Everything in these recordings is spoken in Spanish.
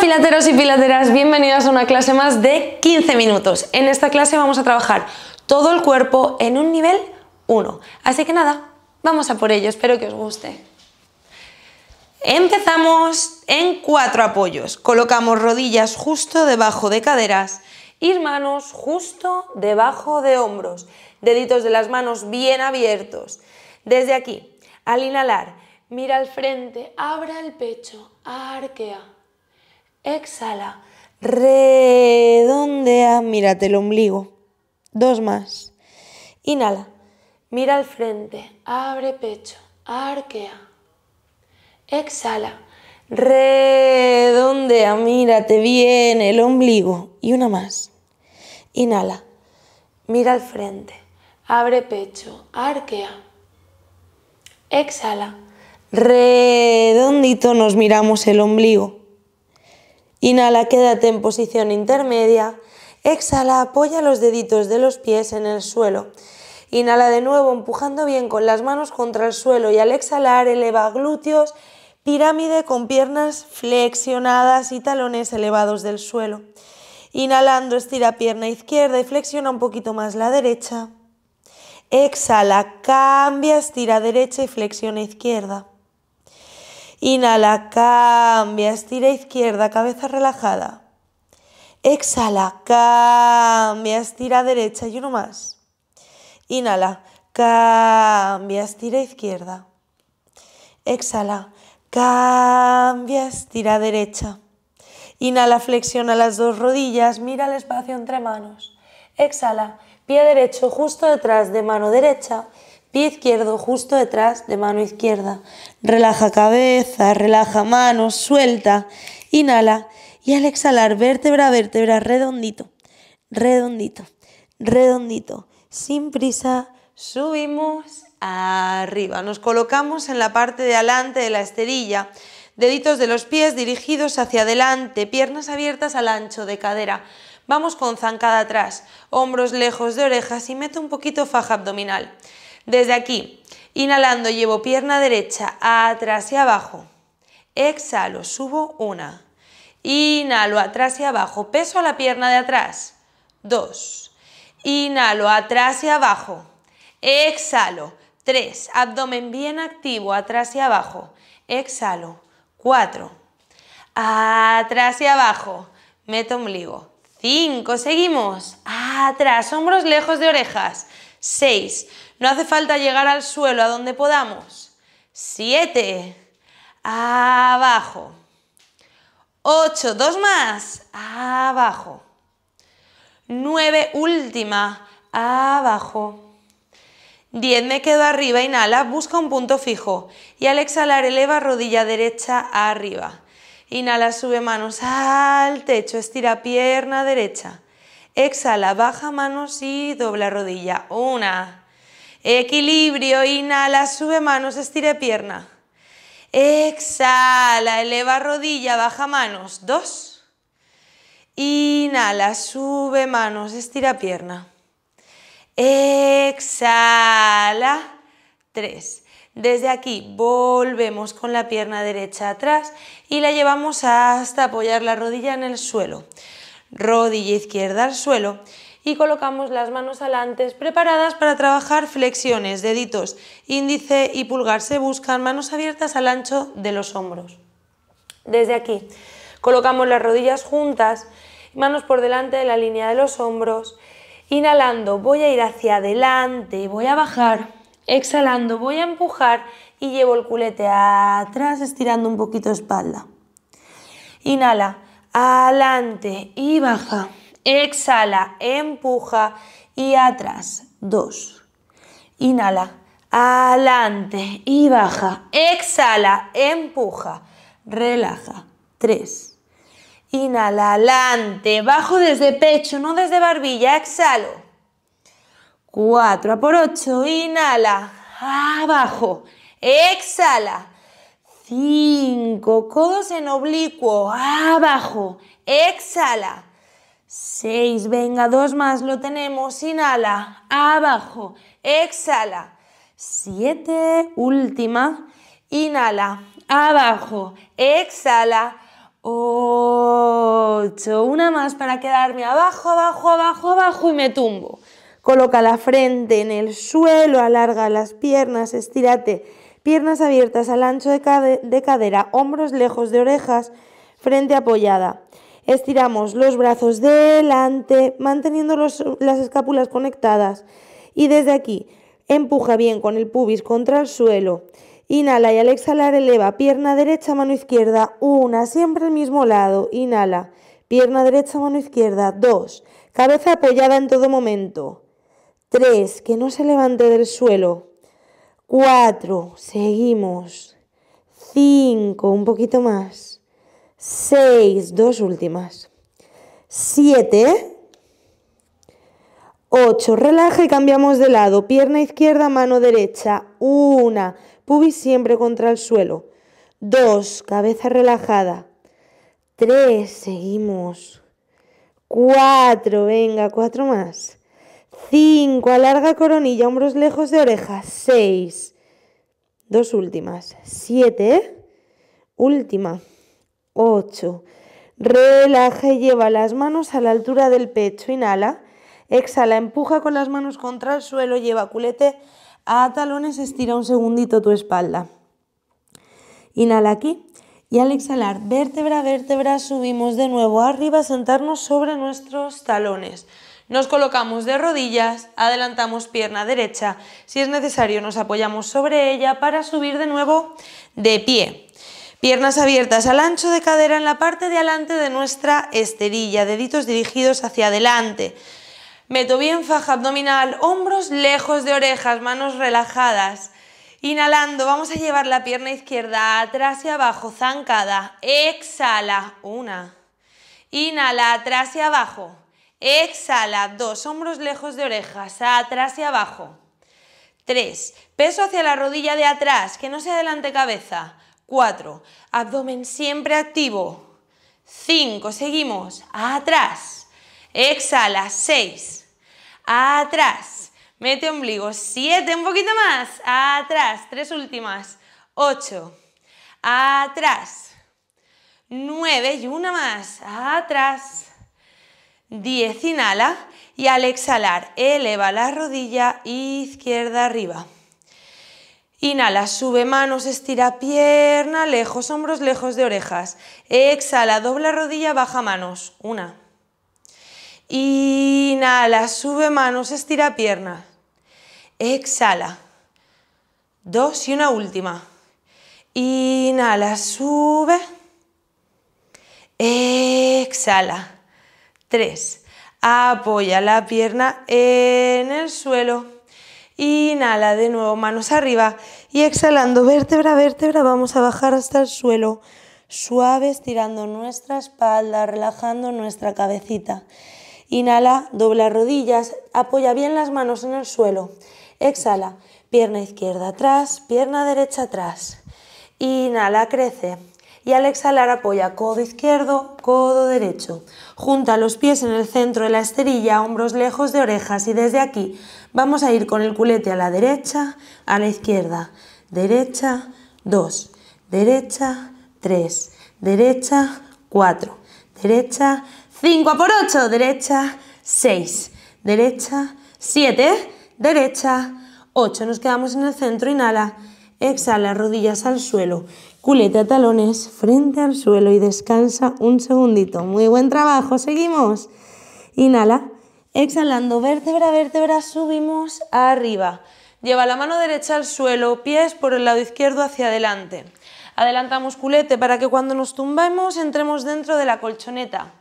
pilateros y pilateras, bienvenidos a una clase más de 15 minutos. En esta clase vamos a trabajar todo el cuerpo en un nivel 1. Así que nada, vamos a por ello, espero que os guste. Empezamos en cuatro apoyos. Colocamos rodillas justo debajo de caderas y manos justo debajo de hombros. Deditos de las manos bien abiertos. Desde aquí, al inhalar, mira al frente, abra el pecho, arquea. Exhala. Redondea. Mírate el ombligo. Dos más. Inhala. Mira al frente. Abre pecho. Arquea. Exhala. Redondea. Mírate bien el ombligo. Y una más. Inhala. Mira al frente. Abre pecho. Arquea. Exhala. Redondito nos miramos el ombligo. Inhala, quédate en posición intermedia. Exhala, apoya los deditos de los pies en el suelo. Inhala de nuevo, empujando bien con las manos contra el suelo y al exhalar eleva glúteos, pirámide con piernas flexionadas y talones elevados del suelo. Inhalando, estira pierna izquierda y flexiona un poquito más la derecha. Exhala, cambia, estira derecha y flexiona izquierda. Inhala, cambia, estira izquierda, cabeza relajada. Exhala, cambia, estira derecha y uno más. Inhala, cambia, estira izquierda. Exhala, cambia, estira derecha. Inhala, flexiona las dos rodillas, mira el espacio entre manos. Exhala, pie derecho justo detrás de mano derecha Pie izquierdo justo detrás de mano izquierda. Relaja cabeza, relaja manos, suelta, inhala y al exhalar vértebra a vértebra redondito, redondito, redondito. Sin prisa, subimos arriba. Nos colocamos en la parte de adelante de la esterilla. Deditos de los pies dirigidos hacia adelante, piernas abiertas al ancho de cadera. Vamos con zancada atrás, hombros lejos de orejas y mete un poquito faja abdominal. Desde aquí, inhalando, llevo pierna derecha atrás y abajo. Exhalo, subo una. Inhalo, atrás y abajo. Peso a la pierna de atrás. Dos. Inhalo, atrás y abajo. Exhalo. Tres. Abdomen bien activo, atrás y abajo. Exhalo. Cuatro. Atrás y abajo. Meto ombligo. Cinco. seguimos. Atrás, hombros lejos de orejas. Seis. No hace falta llegar al suelo, a donde podamos. Siete. Abajo. Ocho. Dos más. Abajo. Nueve. Última. Abajo. Diez. me quedo arriba, inhala, busca un punto fijo y al exhalar eleva rodilla derecha arriba. Inhala, sube manos al techo, estira pierna derecha. Exhala, baja manos y dobla rodilla. Una, Equilibrio, inhala, sube manos, estira pierna. Exhala, eleva rodilla, baja manos. Dos. Inhala, sube manos, estira pierna. Exhala. Tres. Desde aquí volvemos con la pierna derecha atrás y la llevamos hasta apoyar la rodilla en el suelo. Rodilla izquierda al suelo y colocamos las manos alantes preparadas para trabajar flexiones, deditos, índice y pulgar se buscan, manos abiertas al ancho de los hombros. Desde aquí colocamos las rodillas juntas, manos por delante de la línea de los hombros, inhalando voy a ir hacia adelante y voy a bajar, exhalando voy a empujar y llevo el culete atrás estirando un poquito espalda. Inhala, adelante y baja. Exhala, empuja y atrás. Dos. Inhala, adelante y baja. Exhala, empuja, relaja. Tres. Inhala, adelante, bajo desde pecho, no desde barbilla. Exhalo. Cuatro, a por ocho. Inhala, abajo. Exhala. cinco, codos en oblicuo, abajo, exhala, 6, venga, dos más, lo tenemos, inhala, abajo, exhala, 7, última, inhala, abajo, exhala, 8, una más para quedarme abajo, abajo, abajo, abajo y me tumbo. Coloca la frente en el suelo, alarga las piernas, estírate, piernas abiertas al ancho de cadera, hombros lejos de orejas, frente apoyada. Estiramos los brazos delante, manteniendo las escápulas conectadas. Y desde aquí, empuja bien con el pubis contra el suelo. Inhala y al exhalar eleva pierna derecha, mano izquierda, una, siempre al mismo lado. Inhala, pierna derecha, mano izquierda, dos. Cabeza apoyada en todo momento. Tres, que no se levante del suelo. Cuatro, seguimos. Cinco, un poquito más. 6, dos últimas, 7, 8, relaja y cambiamos de lado, pierna izquierda, mano derecha, 1, pubis siempre contra el suelo, 2, cabeza relajada, 3, seguimos, 4, venga, 4 más, 5, alarga coronilla, hombros lejos de orejas, 6, dos últimas, 7, última. 8. Relaje. lleva las manos a la altura del pecho. Inhala. Exhala, empuja con las manos contra el suelo, lleva culete a talones, estira un segundito tu espalda. Inhala aquí y al exhalar, vértebra vértebra, subimos de nuevo arriba, sentarnos sobre nuestros talones. Nos colocamos de rodillas, adelantamos pierna derecha, si es necesario nos apoyamos sobre ella para subir de nuevo de pie. Piernas abiertas al ancho de cadera en la parte de adelante de nuestra esterilla, deditos dirigidos hacia adelante. Meto bien faja abdominal, hombros lejos de orejas, manos relajadas. Inhalando, vamos a llevar la pierna izquierda atrás y abajo, zancada. Exhala, una. Inhala, atrás y abajo. Exhala, dos. Hombros lejos de orejas, atrás y abajo. Tres. Peso hacia la rodilla de atrás, que no sea adelante cabeza. 4, abdomen siempre activo, 5, seguimos, atrás, exhala, 6, atrás, mete ombligo, 7, un poquito más, atrás, tres últimas, 8, atrás, 9 y una más, atrás, 10, inhala y al exhalar eleva la rodilla izquierda arriba. Inhala, sube manos, estira pierna, lejos, hombros lejos de orejas. Exhala, dobla rodilla, baja manos. Una. Inhala, sube manos, estira pierna. Exhala. Dos y una última. Inhala, sube. Exhala. Tres. Apoya la pierna en el suelo. Inhala de nuevo, manos arriba y exhalando, vértebra, vértebra, vamos a bajar hasta el suelo, suave, estirando nuestra espalda, relajando nuestra cabecita. Inhala, dobla rodillas, apoya bien las manos en el suelo. Exhala, pierna izquierda atrás, pierna derecha atrás. Inhala, crece y al exhalar apoya codo izquierdo, codo derecho. Junta los pies en el centro de la esterilla, hombros lejos de orejas y desde aquí vamos a ir con el culete a la derecha, a la izquierda, derecha, dos. derecha, tres. derecha, cuatro. derecha, 5 por ocho. derecha, seis. derecha, siete. derecha, ocho. Nos quedamos en el centro, inhala, exhala, rodillas al suelo a talones frente al suelo y descansa un segundito. Muy buen trabajo, seguimos. Inhala, exhalando, vértebra, vértebra, subimos arriba. Lleva la mano derecha al suelo, pies por el lado izquierdo hacia adelante. Adelantamos culete para que cuando nos tumbemos entremos dentro de la colchoneta.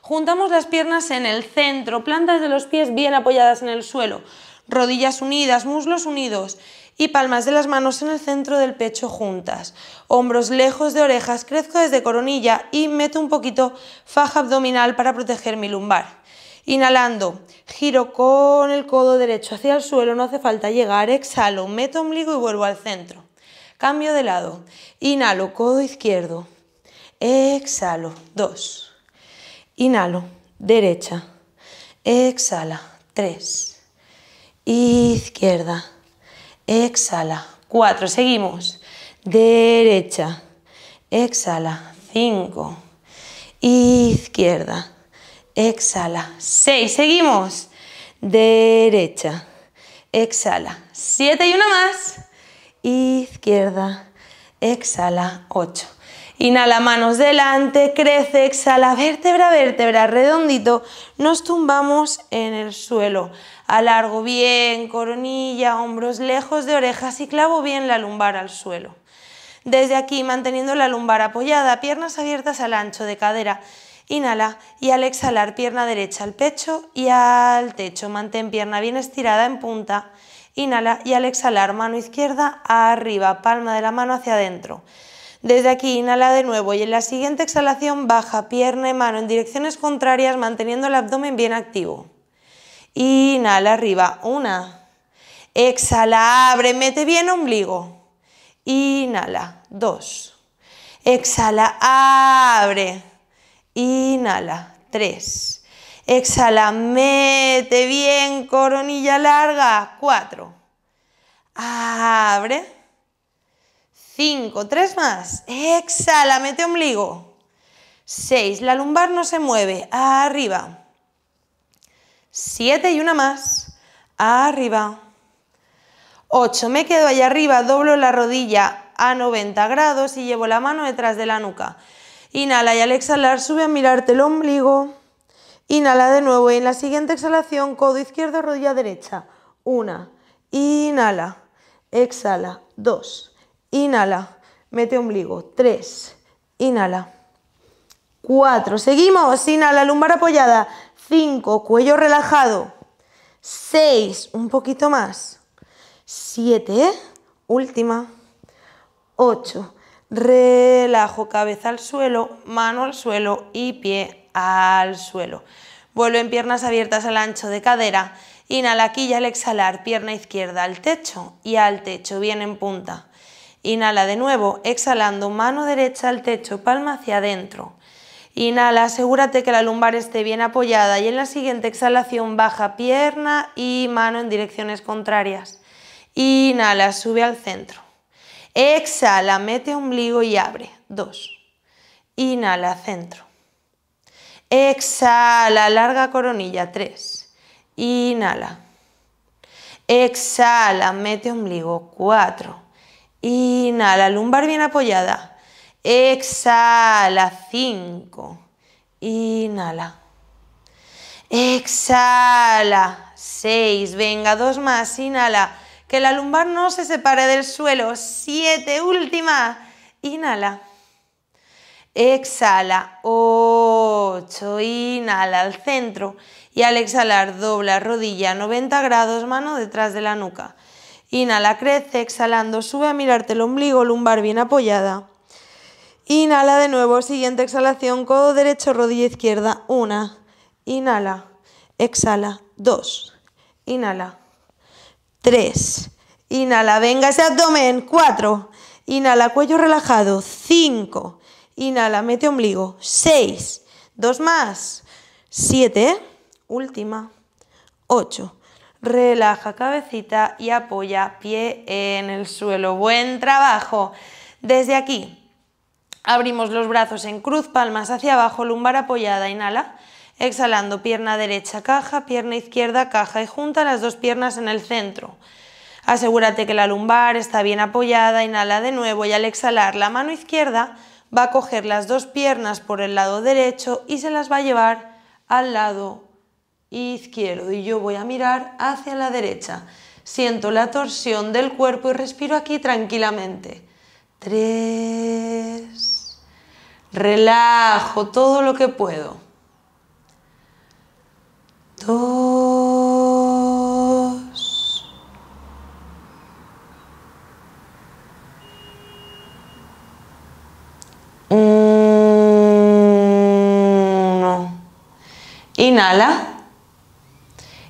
Juntamos las piernas en el centro, plantas de los pies bien apoyadas en el suelo, rodillas unidas, muslos unidos y palmas de las manos en el centro del pecho juntas. Hombros lejos de orejas, crezco desde coronilla y meto un poquito faja abdominal para proteger mi lumbar. Inhalando, giro con el codo derecho hacia el suelo, no hace falta llegar, exhalo, meto ombligo y vuelvo al centro. Cambio de lado, inhalo, codo izquierdo, exhalo, dos. Inhalo, derecha, exhala, tres. Izquierda, exhala. 4, seguimos. Derecha, exhala. 5, izquierda, exhala. 6, seguimos. Derecha, exhala. siete y una más. Izquierda, exhala. 8. Inhala, manos delante, crece, exhala, vértebra, vértebra, redondito. Nos tumbamos en el suelo. Alargo bien coronilla, hombros lejos de orejas y clavo bien la lumbar al suelo. Desde aquí, manteniendo la lumbar apoyada, piernas abiertas al ancho de cadera. Inhala y al exhalar pierna derecha al pecho y al techo. Mantén pierna bien estirada en punta. Inhala y al exhalar mano izquierda arriba, palma de la mano hacia adentro. Desde aquí inhala de nuevo y en la siguiente exhalación baja pierna y mano en direcciones contrarias manteniendo el abdomen bien activo. Inhala arriba, una. Exhala, abre, mete bien ombligo. Inhala, dos. Exhala, abre. Inhala, tres. Exhala, mete bien, coronilla larga, cuatro. Abre. Cinco, tres más. Exhala, mete ombligo. Seis, la lumbar no se mueve, arriba. 7 y una más, arriba. 8, me quedo allá arriba, doblo la rodilla a 90 grados y llevo la mano detrás de la nuca. Inhala y al exhalar sube a mirarte el ombligo. Inhala de nuevo y en la siguiente exhalación codo izquierdo, rodilla derecha. Una, inhala, exhala, dos, inhala, mete ombligo, tres, inhala, cuatro, seguimos, inhala, lumbar apoyada, 5, cuello relajado. 6, un poquito más. 7, última. 8, relajo, cabeza al suelo, mano al suelo y pie al suelo. Vuelvo en piernas abiertas al ancho de cadera. Inhala aquí y al exhalar, pierna izquierda al techo y al techo, bien en punta. Inhala de nuevo, exhalando, mano derecha al techo, palma hacia adentro. Inhala, asegúrate que la lumbar esté bien apoyada y en la siguiente exhalación baja pierna y mano en direcciones contrarias. Inhala, sube al centro. Exhala, mete ombligo y abre. Dos. Inhala, centro. Exhala, larga coronilla. Tres. Inhala. Exhala, mete ombligo. Cuatro. Inhala, lumbar bien apoyada. Exhala, 5. Inhala. Exhala, 6. Venga, dos más, inhala. Que la lumbar no se separe del suelo. 7. Última. Inhala. Exhala, 8. Inhala al centro. Y al exhalar, dobla rodilla 90 grados, mano detrás de la nuca. Inhala, crece, exhalando, sube a mirarte el ombligo, lumbar bien apoyada. Inhala de nuevo, siguiente exhalación, codo derecho, rodilla izquierda, una. Inhala, exhala, dos. Inhala, tres. Inhala, venga ese abdomen, cuatro. Inhala, cuello relajado, cinco. Inhala, mete ombligo, seis. Dos más, siete. Última, ocho. Relaja cabecita y apoya pie en el suelo. Buen trabajo. Desde aquí Abrimos los brazos en cruz, palmas hacia abajo, lumbar apoyada, inhala. Exhalando, pierna derecha caja, pierna izquierda caja y junta las dos piernas en el centro. Asegúrate que la lumbar está bien apoyada, inhala de nuevo y al exhalar la mano izquierda va a coger las dos piernas por el lado derecho y se las va a llevar al lado izquierdo y yo voy a mirar hacia la derecha. Siento la torsión del cuerpo y respiro aquí tranquilamente. Tres relajo todo lo que puedo. Dos. Uno. Inhala.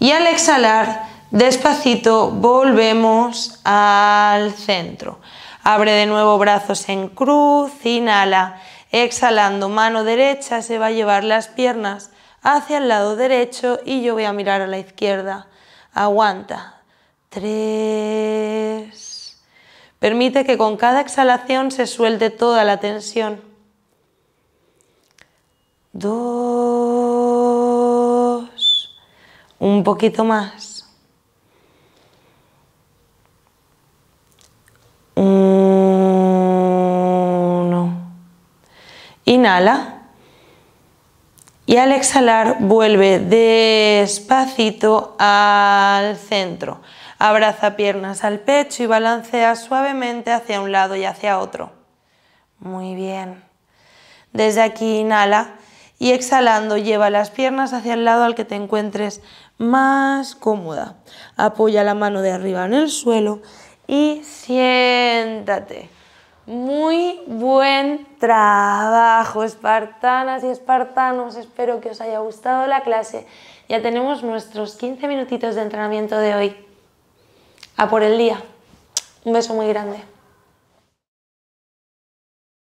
Y al exhalar, despacito, volvemos al centro. Abre de nuevo brazos en cruz, inhala Exhalando, mano derecha se va a llevar las piernas hacia el lado derecho y yo voy a mirar a la izquierda. Aguanta. Tres. Permite que con cada exhalación se suelte toda la tensión. Dos. Un poquito más. inhala. Y al exhalar vuelve despacito al centro. Abraza piernas al pecho y balancea suavemente hacia un lado y hacia otro. Muy bien. Desde aquí inhala y exhalando lleva las piernas hacia el lado al que te encuentres más cómoda. Apoya la mano de arriba en el suelo y siéntate. Muy buen trabajo, espartanas y espartanos. Espero que os haya gustado la clase. Ya tenemos nuestros 15 minutitos de entrenamiento de hoy. A por el día. Un beso muy grande.